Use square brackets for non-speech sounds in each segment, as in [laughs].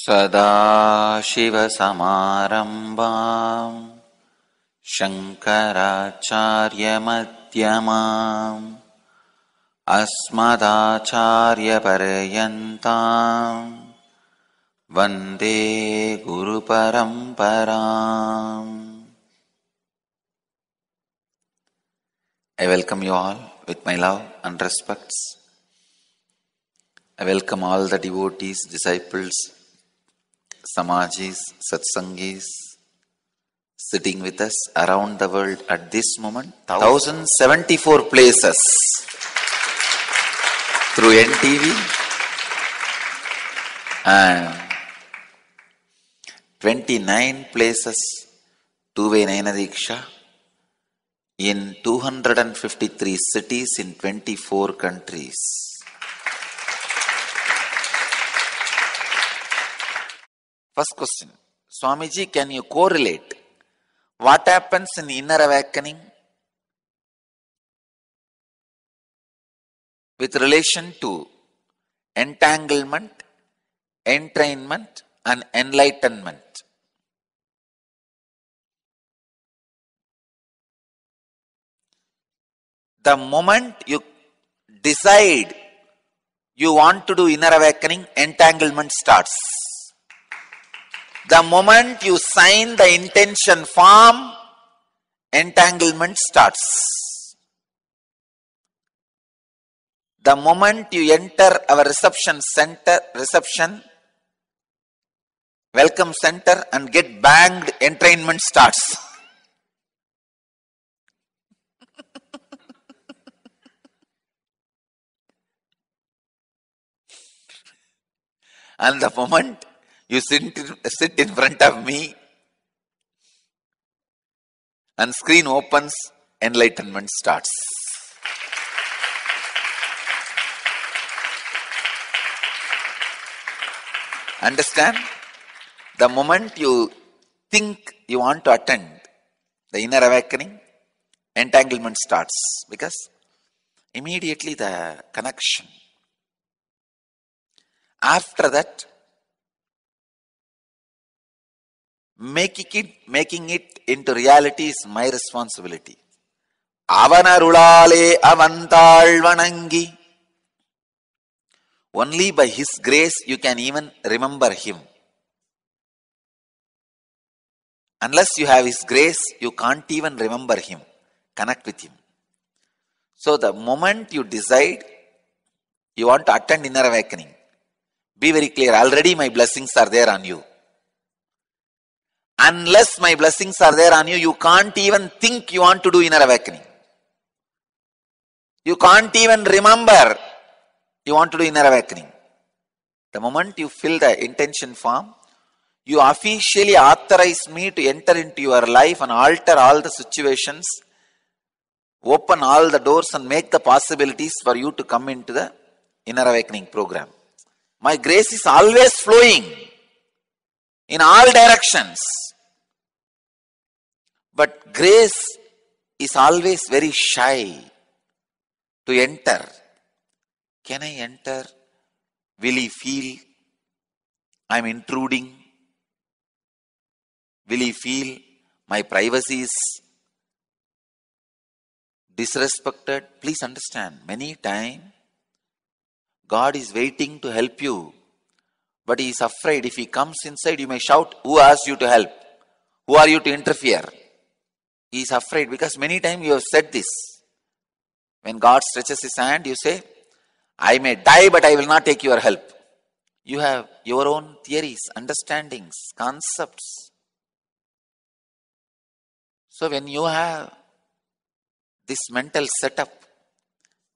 सदा शिवसमारम्भां शङ्कराचार्यमध्यमा अस्मदाचार्यपर्यन्ताम् वन्दे गुरुपरम्पराम् I welcome you all with my love and respects I welcome all the devotees disciples Samajis, Satsangis sitting with us around the world at this moment. 1074 places through NTV and 29 places two-way Naina Diksha in 253 cities in 24 countries. First question Swamiji, can you correlate what happens in inner awakening with relation to entanglement, entrainment, and enlightenment? The moment you decide you want to do inner awakening, entanglement starts. The moment you sign the intention form, entanglement starts. The moment you enter our reception center, reception, welcome center and get banged, entrainment starts. [laughs] and the moment you sit, sit in front of me and screen opens, enlightenment starts. Understand? The moment you think you want to attend the inner awakening, entanglement starts because immediately the connection. After that, making it making it into reality is my responsibility avanarulale avantal vanangi only by his grace you can even remember him unless you have his grace you can't even remember him connect with him so the moment you decide you want to attend inner awakening be very clear already my blessings are there on you Unless my blessings are there on you, you can't even think you want to do inner awakening. You can't even remember you want to do inner awakening. The moment you fill the intention form, you officially authorize me to enter into your life and alter all the situations, open all the doors, and make the possibilities for you to come into the inner awakening program. My grace is always flowing in all directions. But grace is always very shy to enter. Can I enter? Will he feel I'm intruding? Will he feel my privacy is disrespected? Please understand, many times God is waiting to help you, but he is afraid if he comes inside, you may shout, Who asked you to help? Who are you to interfere? He is afraid because many times you have said this. When God stretches his hand, you say, I may die, but I will not take your help. You have your own theories, understandings, concepts. So when you have this mental setup,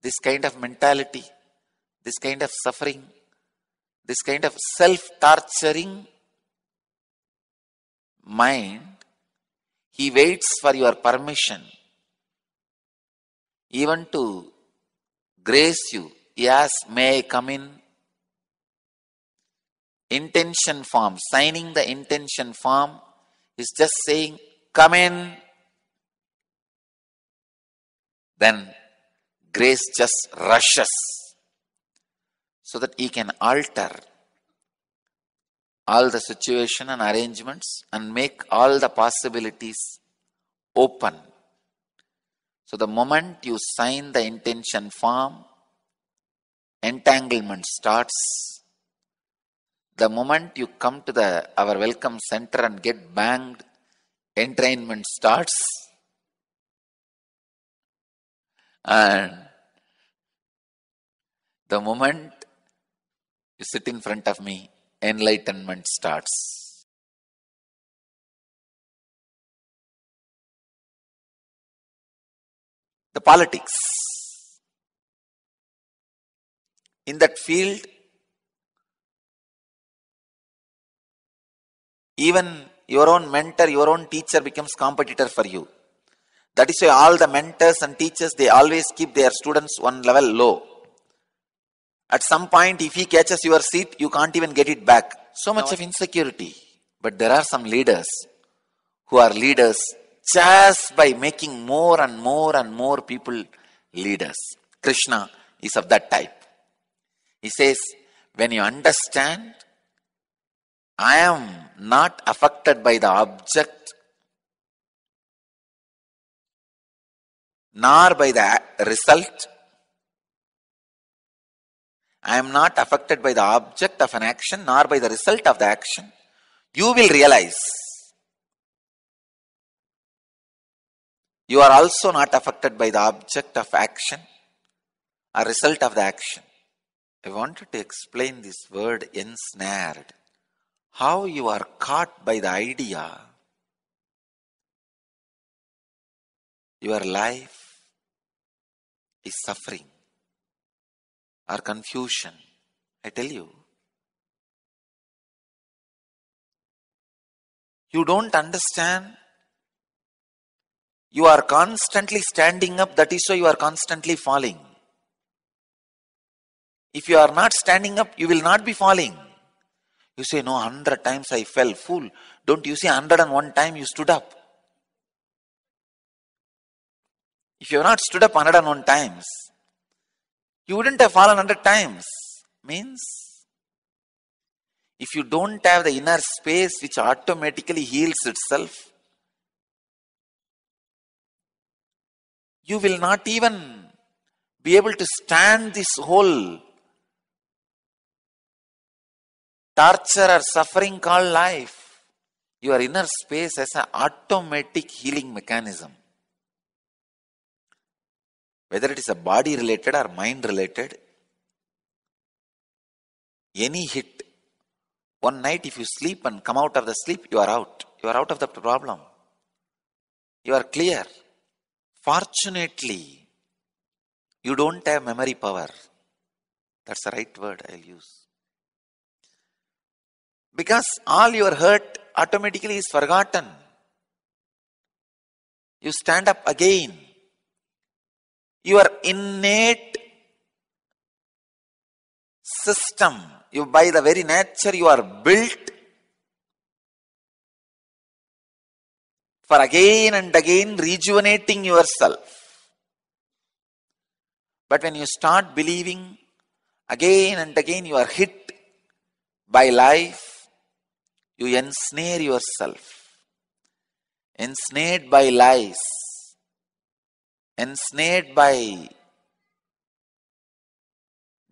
this kind of mentality, this kind of suffering, this kind of self torturing mind, he waits for your permission. Even to grace you. Yes, may I come in? Intention form. Signing the intention form is just saying, Come in. Then grace just rushes so that he can alter all the situation and arrangements and make all the possibilities open. So the moment you sign the intention form, entanglement starts. The moment you come to the our welcome center and get banged, entrainment starts. And the moment you sit in front of me, enlightenment starts the politics. In that field, even your own mentor, your own teacher becomes competitor for you. That is why all the mentors and teachers, they always keep their students one level low. At some point, if he catches your seat, you can't even get it back. So much of insecurity. But there are some leaders who are leaders just by making more and more and more people leaders. Krishna is of that type. He says, when you understand, I am not affected by the object nor by the result, I am not affected by the object of an action nor by the result of the action, you will realize you are also not affected by the object of action or result of the action. I wanted to explain this word ensnared. How you are caught by the idea. Your life is suffering or confusion, I tell you. You don't understand. You are constantly standing up, that is why you are constantly falling. If you are not standing up, you will not be falling. You say, No, hundred times I fell, fool. Don't you see, hundred and one time you stood up. If you have not stood up hundred and one times, you wouldn't have fallen 100 times. Means, if you don't have the inner space which automatically heals itself, you will not even be able to stand this whole torture or suffering called life. Your inner space has an automatic healing mechanism whether it is a body related or mind related any hit one night if you sleep and come out of the sleep you are out you are out of the problem you are clear fortunately you don't have memory power that's the right word i'll use because all your hurt automatically is forgotten you stand up again your innate system you by the very nature you are built for again and again rejuvenating yourself but when you start believing again and again you are hit by life you ensnare yourself ensnared by lies ensnared by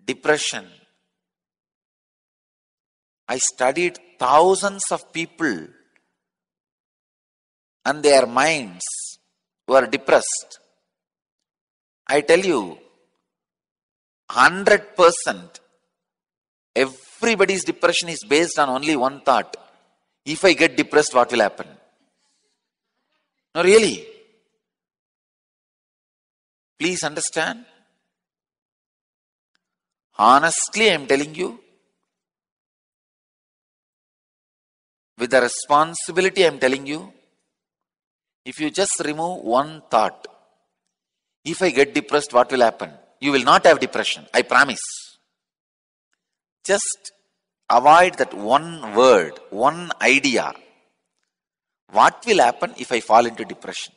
depression. I studied thousands of people and their minds were depressed. I tell you, 100% everybody's depression is based on only one thought if I get depressed, what will happen? No, really. Please understand. Honestly, I am telling you. With the responsibility, I am telling you. If you just remove one thought, if I get depressed, what will happen? You will not have depression, I promise. Just avoid that one word, one idea. What will happen if I fall into depression?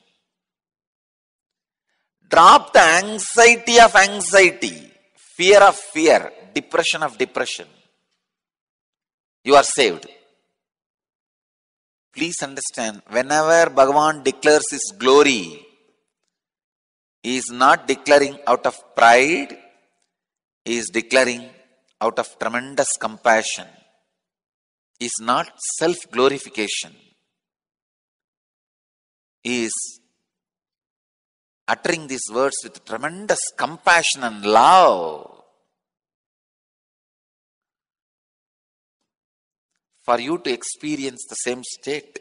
drop the anxiety of anxiety, fear of fear, depression of depression. You are saved. Please understand, whenever Bhagavan declares his glory, he is not declaring out of pride, he is declaring out of tremendous compassion. He is not self glorification. He is uttering these words with tremendous compassion and love. For you to experience the same state,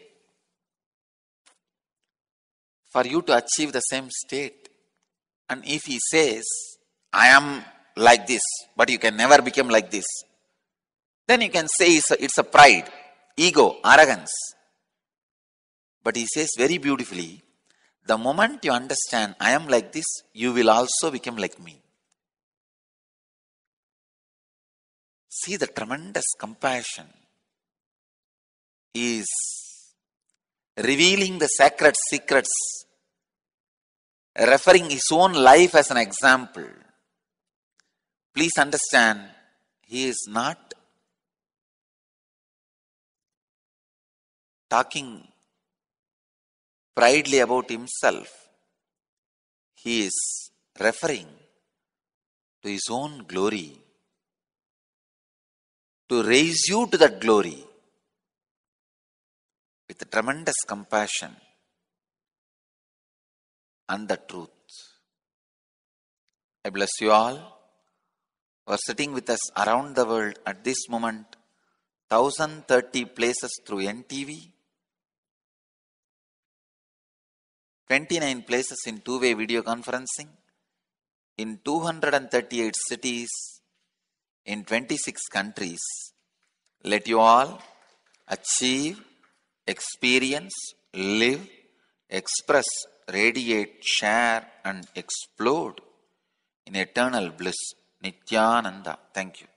for you to achieve the same state. And if he says, I am like this, but you can never become like this, then you can say it's a, it's a pride, ego, arrogance. But he says very beautifully, the moment you understand, I am like this, you will also become like me. See the tremendous compassion is revealing the sacred secrets, referring his own life as an example. Please understand, he is not talking proudly about himself, he is referring to his own glory, to raise you to that glory with tremendous compassion and the truth. I bless you all who are sitting with us around the world at this moment, 1030 places through NTV 29 places in two-way video conferencing in 238 cities in 26 countries. Let you all achieve, experience, live, express, radiate, share and explode in eternal bliss. Nityananda. Thank you.